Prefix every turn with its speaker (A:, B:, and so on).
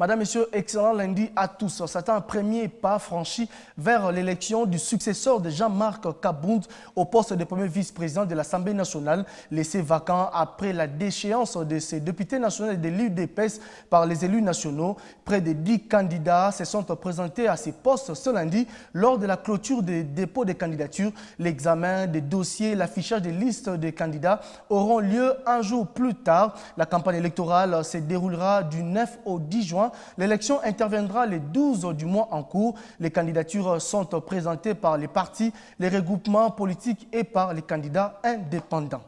A: Madame, Monsieur, excellent lundi à tous. C'est un premier pas franchi vers l'élection du successeur de Jean-Marc Kabound au poste de premier vice-président de l'Assemblée nationale, laissé vacant après la déchéance de ses députés nationaux et de l'UDPS par les élus nationaux. Près de dix candidats se sont présentés à ces postes ce lundi lors de la clôture des dépôts des candidatures. L'examen des dossiers, l'affichage des listes des candidats auront lieu un jour plus tard. La campagne électorale se déroulera du 9 au 10 juin L'élection interviendra les 12 du mois en cours. Les candidatures sont présentées par les partis, les regroupements politiques et par les candidats indépendants.